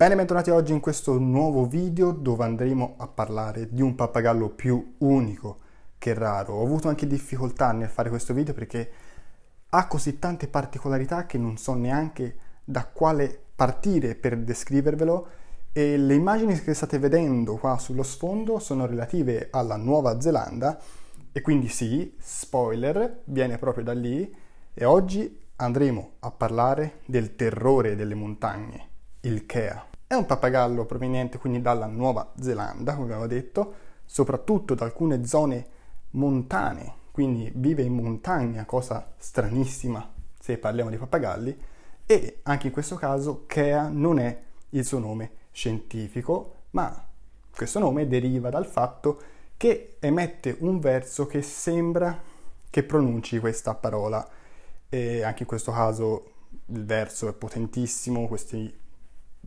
Bene, bentornati oggi in questo nuovo video dove andremo a parlare di un pappagallo più unico che raro. Ho avuto anche difficoltà nel fare questo video perché ha così tante particolarità che non so neanche da quale partire per descrivervelo e le immagini che state vedendo qua sullo sfondo sono relative alla Nuova Zelanda e quindi sì, spoiler, viene proprio da lì e oggi andremo a parlare del terrore delle montagne, il Kea. È un pappagallo proveniente quindi dalla Nuova Zelanda, come avevo detto, soprattutto da alcune zone montane, quindi vive in montagna, cosa stranissima se parliamo di pappagalli, e anche in questo caso Kea non è il suo nome scientifico, ma questo nome deriva dal fatto che emette un verso che sembra che pronunci questa parola. E anche in questo caso il verso è potentissimo, questi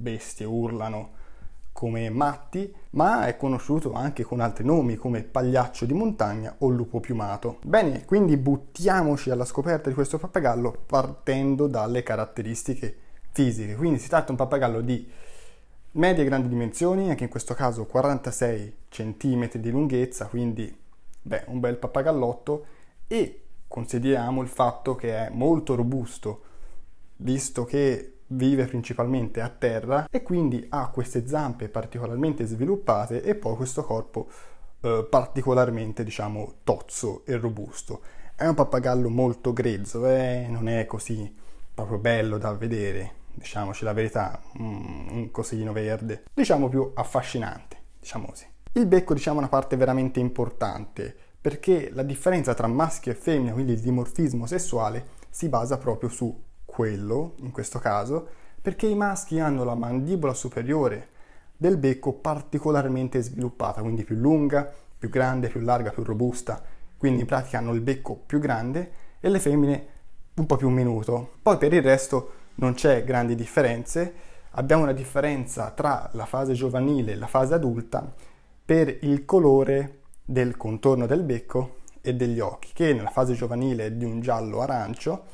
bestie, urlano come matti, ma è conosciuto anche con altri nomi come pagliaccio di montagna o lupo piumato. Bene, quindi buttiamoci alla scoperta di questo pappagallo partendo dalle caratteristiche fisiche. Quindi si tratta di un pappagallo di medie e grandi dimensioni, anche in questo caso 46 cm di lunghezza, quindi beh, un bel pappagallotto e consideriamo il fatto che è molto robusto, visto che vive principalmente a terra e quindi ha queste zampe particolarmente sviluppate e poi questo corpo eh, particolarmente diciamo tozzo e robusto. È un pappagallo molto grezzo, eh? non è così proprio bello da vedere, diciamoci la verità, mm, un cosino verde, diciamo più affascinante, diciamo così. Il becco diciamo è una parte veramente importante perché la differenza tra maschio e femmina, quindi il dimorfismo sessuale, si basa proprio su quello in questo caso, perché i maschi hanno la mandibola superiore del becco particolarmente sviluppata, quindi più lunga, più grande, più larga, più robusta, quindi in pratica hanno il becco più grande e le femmine un po' più minuto. Poi per il resto non c'è grandi differenze, abbiamo una differenza tra la fase giovanile e la fase adulta per il colore del contorno del becco e degli occhi, che nella fase giovanile è di un giallo arancio,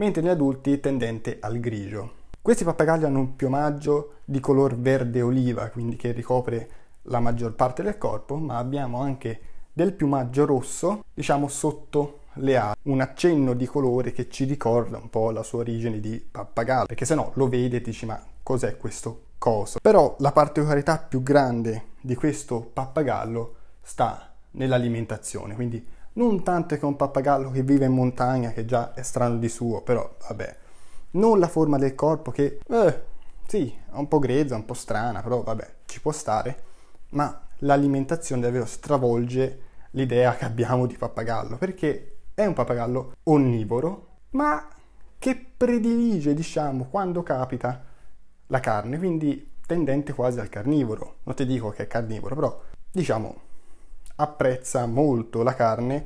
mentre negli adulti tendente al grigio. Questi pappagalli hanno un piumaggio di color verde oliva, quindi che ricopre la maggior parte del corpo, ma abbiamo anche del piumaggio rosso, diciamo sotto le ali, un accenno di colore che ci ricorda un po' la sua origine di pappagallo, perché se no lo vede e dici ma cos'è questo coso? Però la particolarità più grande di questo pappagallo sta nell'alimentazione, quindi non tanto che un pappagallo che vive in montagna, che già è strano di suo, però vabbè, non la forma del corpo che, eh, sì, è un po' grezza, un po' strana, però vabbè, ci può stare, ma l'alimentazione davvero stravolge l'idea che abbiamo di pappagallo, perché è un pappagallo onnivoro, ma che predilige, diciamo, quando capita la carne, quindi tendente quasi al carnivoro. Non ti dico che è carnivoro, però diciamo apprezza molto la carne,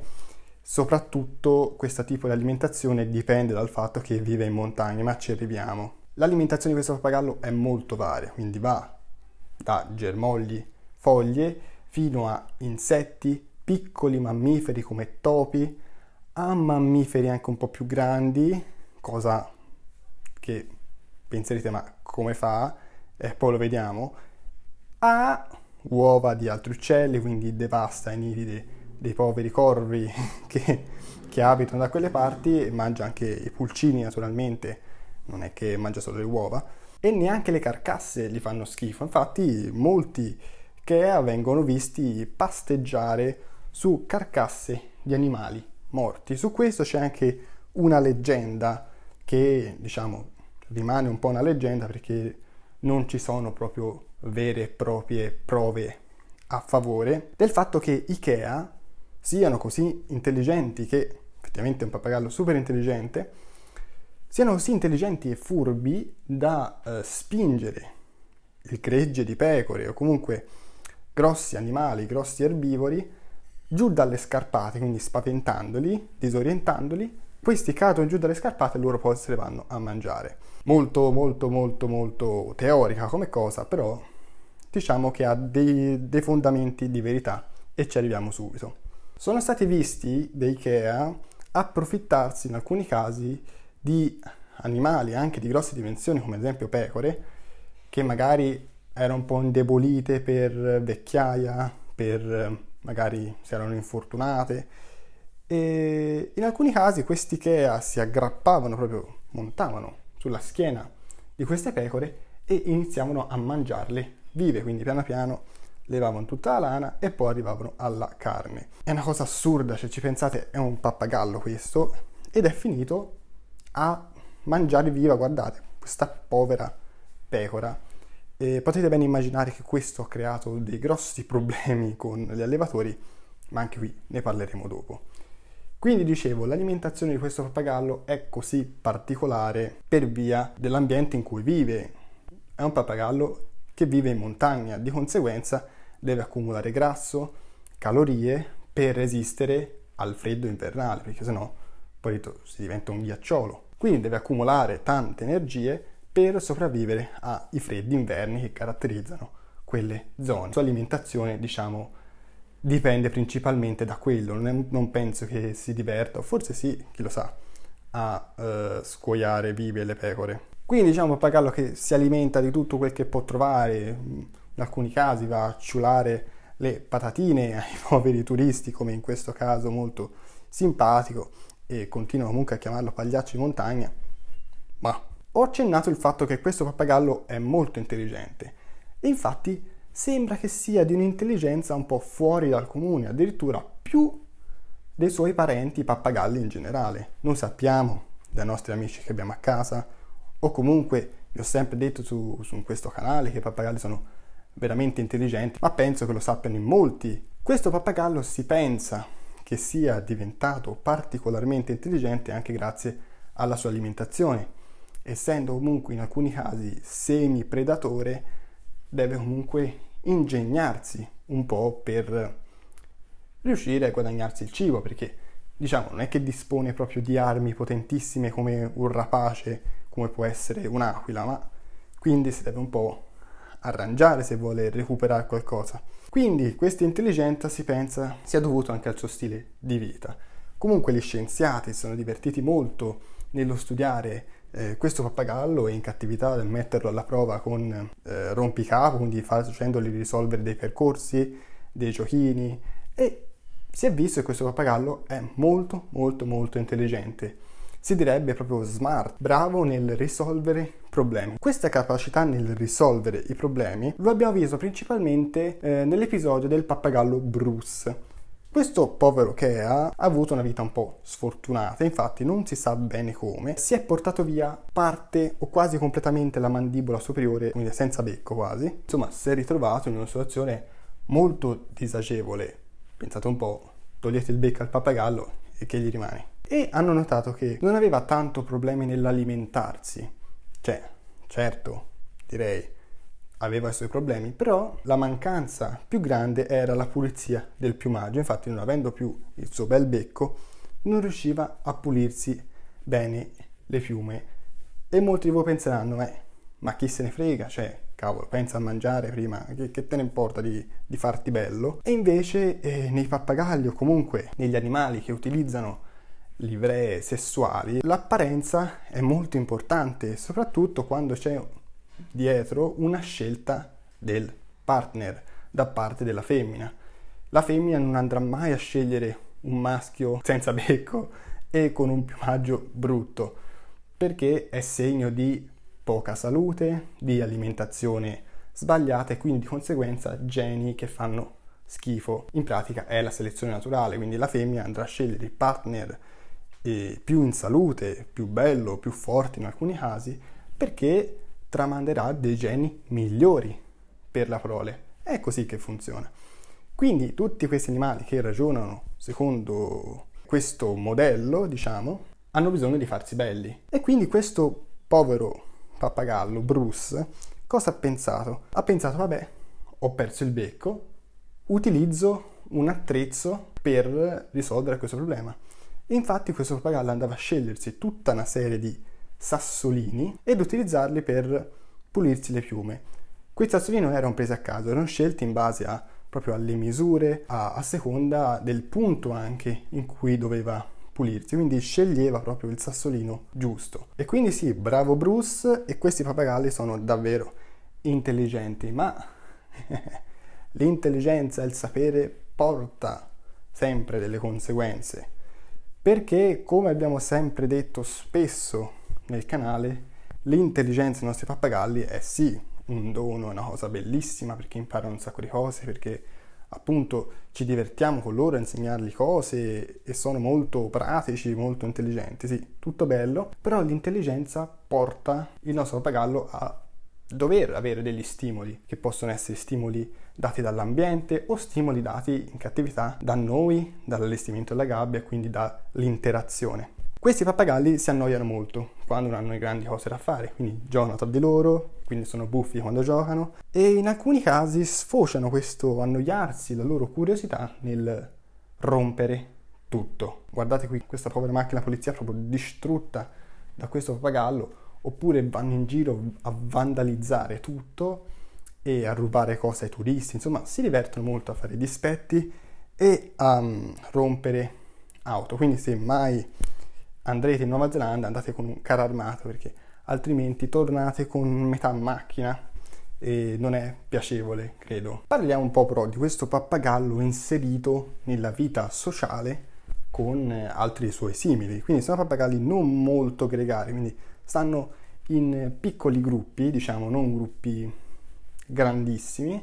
soprattutto questo tipo di alimentazione dipende dal fatto che vive in montagna, ma ci arriviamo. L'alimentazione di questo pappagallo è molto varia, quindi va da germogli, foglie, fino a insetti, piccoli mammiferi come topi, a mammiferi anche un po' più grandi, cosa che penserete ma come fa? E eh, poi lo vediamo, a uova di altri uccelli, quindi devasta i nidi dei, dei poveri corvi che, che, abitano da quelle parti, e mangia anche i pulcini naturalmente, non è che mangia solo le uova, e neanche le carcasse gli fanno schifo, infatti molti Kea vengono visti pasteggiare su carcasse di animali morti. Su questo c'è anche una leggenda che diciamo rimane un po' una leggenda perché non ci sono proprio vere e proprie prove a favore del fatto che Ikea siano così intelligenti che effettivamente è un pappagallo super intelligente siano così intelligenti e furbi da eh, spingere il gregge di pecore o comunque grossi animali, grossi erbivori giù dalle scarpate, quindi spaventandoli, disorientandoli, questi cadono giù dalle scarpate e loro poi se le vanno a mangiare. Molto molto molto molto teorica come cosa, però diciamo che ha dei, dei fondamenti di verità e ci arriviamo subito. Sono stati visti dei Ikea approfittarsi in alcuni casi di animali anche di grosse dimensioni come ad esempio pecore che magari erano un po' indebolite per vecchiaia, per magari si erano infortunate e in alcuni casi questi Ikea si aggrappavano proprio, montavano sulla schiena di queste pecore e iniziavano a mangiarle vive, quindi piano piano levavano tutta la lana e poi arrivavano alla carne. È una cosa assurda, se ci pensate è un pappagallo questo, ed è finito a mangiare viva, guardate, questa povera pecora. E potete ben immaginare che questo ha creato dei grossi problemi con gli allevatori, ma anche qui ne parleremo dopo. Quindi dicevo, l'alimentazione di questo pappagallo è così particolare per via dell'ambiente in cui vive. È un pappagallo che vive in montagna, di conseguenza deve accumulare grasso, calorie per resistere al freddo invernale, perché sennò poi si diventa un ghiacciolo. Quindi deve accumulare tante energie per sopravvivere ai freddi inverni che caratterizzano quelle zone. La sua alimentazione, diciamo, dipende principalmente da quello, non, è, non penso che si diverta, o forse sì, chi lo sa, a eh, scuoiare vive le pecore. Quindi diciamo un pappagallo che si alimenta di tutto quel che può trovare, in alcuni casi va a ciulare le patatine ai poveri turisti, come in questo caso molto simpatico, e continua comunque a chiamarlo pagliaccio di montagna, ma ho accennato il fatto che questo pappagallo è molto intelligente. E infatti sembra che sia di un'intelligenza un po' fuori dal comune, addirittura più dei suoi parenti pappagalli in generale. Non sappiamo dai nostri amici che abbiamo a casa, o comunque vi ho sempre detto su, su questo canale che i pappagalli sono veramente intelligenti, ma penso che lo sappiano in molti. Questo pappagallo si pensa che sia diventato particolarmente intelligente anche grazie alla sua alimentazione, essendo comunque in alcuni casi semi predatore, deve comunque ingegnarsi un po' per riuscire a guadagnarsi il cibo, perché diciamo non è che dispone proprio di armi potentissime come un rapace come può essere un'aquila, ma quindi si deve un po' arrangiare se vuole recuperare qualcosa. Quindi questa intelligenza si pensa sia dovuta anche al suo stile di vita. Comunque gli scienziati si sono divertiti molto nello studiare eh, questo pappagallo e in cattività nel metterlo alla prova con eh, rompicapo, quindi facendogli risolvere dei percorsi, dei giochini e si è visto che questo pappagallo è molto molto molto intelligente si direbbe proprio smart, bravo nel risolvere problemi. Questa capacità nel risolvere i problemi lo abbiamo visto principalmente eh, nell'episodio del pappagallo Bruce. Questo povero Kea ha avuto una vita un po' sfortunata, infatti non si sa bene come, si è portato via parte o quasi completamente la mandibola superiore, quindi senza becco quasi, insomma si è ritrovato in una situazione molto disagevole. Pensate un po', togliete il becco al pappagallo e che gli rimane? e hanno notato che non aveva tanto problemi nell'alimentarsi. Cioè, certo, direi, aveva i suoi problemi, però la mancanza più grande era la pulizia del piumaggio. Infatti, non avendo più il suo bel becco, non riusciva a pulirsi bene le piume. E molti di voi penseranno, eh, ma chi se ne frega, cioè, cavolo, pensa a mangiare prima, che, che te ne importa di, di farti bello? E invece eh, nei pappagalli o comunque negli animali che utilizzano livree sessuali, l'apparenza è molto importante, soprattutto quando c'è dietro una scelta del partner da parte della femmina. La femmina non andrà mai a scegliere un maschio senza becco e con un piumaggio brutto, perché è segno di poca salute, di alimentazione sbagliata e quindi di conseguenza geni che fanno schifo. In pratica è la selezione naturale, quindi la femmina andrà a scegliere il partner più in salute, più bello, più forte in alcuni casi, perché tramanderà dei geni migliori per la prole. È così che funziona. Quindi tutti questi animali che ragionano secondo questo modello, diciamo, hanno bisogno di farsi belli. E quindi questo povero pappagallo, Bruce, cosa ha pensato? Ha pensato, vabbè, ho perso il becco, utilizzo un attrezzo per risolvere questo problema. E infatti questo papagallo andava a scegliersi tutta una serie di sassolini ed utilizzarli per pulirsi le piume. Quei sassolini non erano presi a caso, erano scelti in base a, proprio alle misure, a, a seconda del punto anche in cui doveva pulirsi, quindi sceglieva proprio il sassolino giusto. E quindi sì, bravo Bruce, e questi papagalli sono davvero intelligenti, ma l'intelligenza, e il sapere porta sempre delle conseguenze perché come abbiamo sempre detto spesso nel canale, l'intelligenza dei nostri pappagalli è sì un dono, è una cosa bellissima perché imparano un sacco di cose, perché appunto ci divertiamo con loro a insegnargli cose e sono molto pratici, molto intelligenti, sì, tutto bello, però l'intelligenza porta il nostro pappagallo a dover avere degli stimoli, che possono essere stimoli dati dall'ambiente o stimoli dati in cattività da noi, dall'allestimento della gabbia, quindi dall'interazione. Questi pappagalli si annoiano molto quando non hanno grandi cose da fare, quindi giocano tra di loro, quindi sono buffi quando giocano e in alcuni casi sfociano questo annoiarsi, la loro curiosità nel rompere tutto. Guardate qui questa povera macchina polizia proprio distrutta da questo pappagallo oppure vanno in giro a vandalizzare tutto e a rubare cose ai turisti, insomma si divertono molto a fare dispetti e a um, rompere auto. Quindi se mai andrete in Nuova Zelanda andate con un carro armato perché altrimenti tornate con metà macchina e non è piacevole, credo. Parliamo un po' però di questo pappagallo inserito nella vita sociale con altri suoi simili. Quindi sono pappagalli non molto gregari, quindi stanno in piccoli gruppi, diciamo non gruppi grandissimi,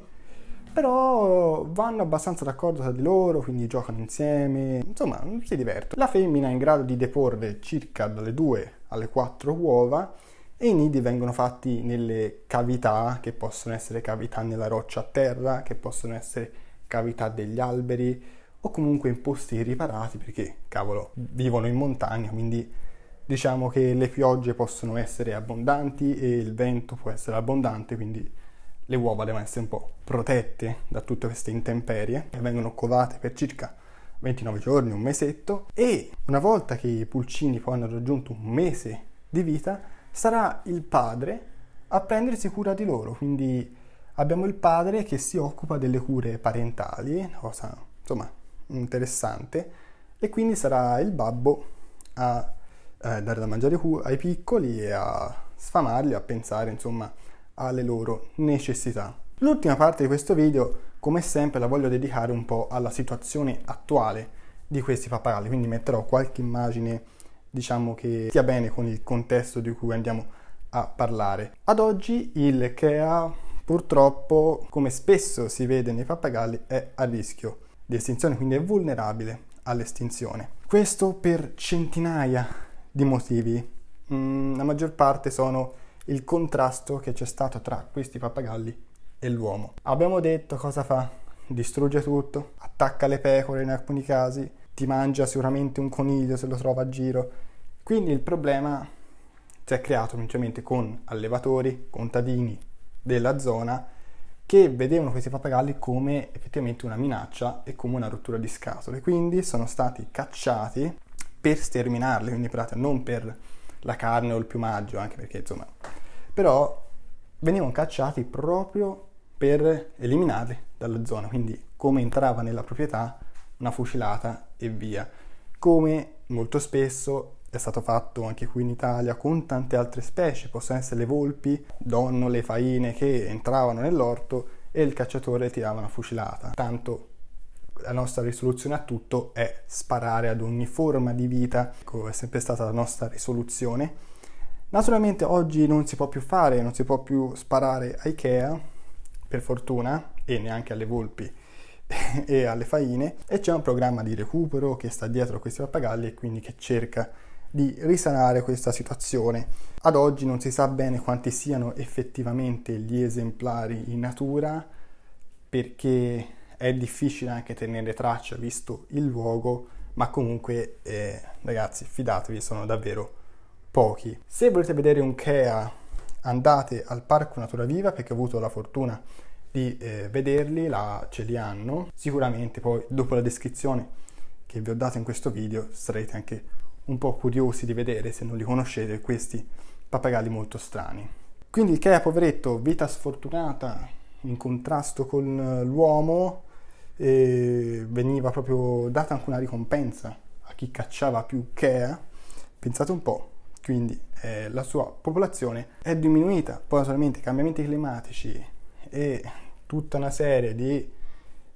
però vanno abbastanza d'accordo tra di loro, quindi giocano insieme, insomma si divertono. La femmina è in grado di deporre circa dalle 2 alle 4 uova e i nidi vengono fatti nelle cavità, che possono essere cavità nella roccia a terra, che possono essere cavità degli alberi, o comunque in posti riparati perché, cavolo, vivono in montagna, quindi diciamo che le piogge possono essere abbondanti e il vento può essere abbondante, quindi le uova devono essere un po' protette da tutte queste intemperie e vengono covate per circa 29 giorni, un mesetto e una volta che i pulcini poi hanno raggiunto un mese di vita sarà il padre a prendersi cura di loro, quindi abbiamo il padre che si occupa delle cure parentali, cosa insomma interessante e quindi sarà il babbo a eh, dare da mangiare ai piccoli e a sfamarli, a pensare insomma alle loro necessità. L'ultima parte di questo video come sempre la voglio dedicare un po' alla situazione attuale di questi pappagalli, quindi metterò qualche immagine diciamo che stia bene con il contesto di cui andiamo a parlare. Ad oggi il CREA purtroppo, come spesso si vede nei pappagalli, è a rischio di estinzione, quindi è vulnerabile all'estinzione. Questo per centinaia di motivi. Mm, la maggior parte sono il contrasto che c'è stato tra questi pappagalli e l'uomo. Abbiamo detto cosa fa? Distrugge tutto, attacca le pecore in alcuni casi, ti mangia sicuramente un coniglio se lo trova a giro. Quindi il problema si è creato principalmente con allevatori, contadini della zona che vedevano questi pappagalli come effettivamente una minaccia e come una rottura di scatole. Quindi sono stati cacciati per sterminarli, quindi pratica, non per la carne o il piumaggio, anche perché insomma, però venivano cacciati proprio per eliminarli dalla zona, quindi come entrava nella proprietà una fucilata e via. Come molto spesso è stato fatto anche qui in Italia con tante altre specie, possono essere le volpi, donnole, faine che entravano nell'orto e il cacciatore tirava una fucilata. Tanto la nostra risoluzione a tutto è sparare ad ogni forma di vita, ecco, è sempre stata la nostra risoluzione. Naturalmente oggi non si può più fare, non si può più sparare a Ikea, per fortuna, e neanche alle volpi e alle faine, e c'è un programma di recupero che sta dietro a questi pappagalli e quindi che cerca di risanare questa situazione. Ad oggi non si sa bene quanti siano effettivamente gli esemplari in natura perché è difficile anche tenere traccia visto il luogo, ma comunque eh, ragazzi fidatevi sono davvero pochi. Se volete vedere un Kea andate al Parco Natura Viva perché ho avuto la fortuna di eh, vederli, là ce li hanno. Sicuramente poi dopo la descrizione che vi ho dato in questo video sarete anche un po' curiosi di vedere se non li conoscete questi pappagalli molto strani. Quindi il Kea poveretto, vita sfortunata in contrasto con eh, l'uomo, veniva proprio data anche una ricompensa a chi cacciava più Kea. Pensate un po', quindi eh, la sua popolazione è diminuita, poi naturalmente i cambiamenti climatici e tutta una serie di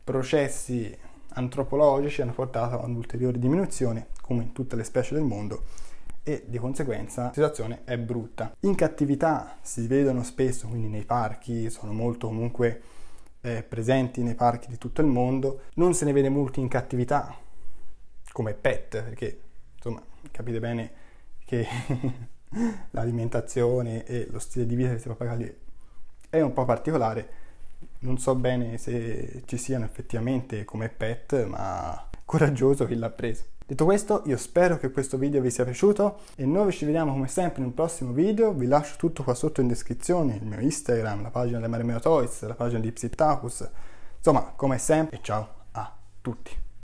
processi antropologici hanno portato a un'ulteriore diminuzione come in tutte le specie del mondo e di conseguenza la situazione è brutta. In cattività si vedono spesso, quindi nei parchi, sono molto comunque eh, presenti nei parchi di tutto il mondo, non se ne vede molti in cattività come pet, perché insomma capite bene che l'alimentazione e lo stile di vita di questi pappagalli è un po' particolare, non so bene se ci siano effettivamente come pet, ma coraggioso chi l'ha preso. Detto questo, io spero che questo video vi sia piaciuto e noi ci vediamo come sempre in un prossimo video, vi lascio tutto qua sotto in descrizione, il mio Instagram, la pagina della Marmeo Toys, la pagina di Psittacus, insomma, come sempre, ciao a tutti!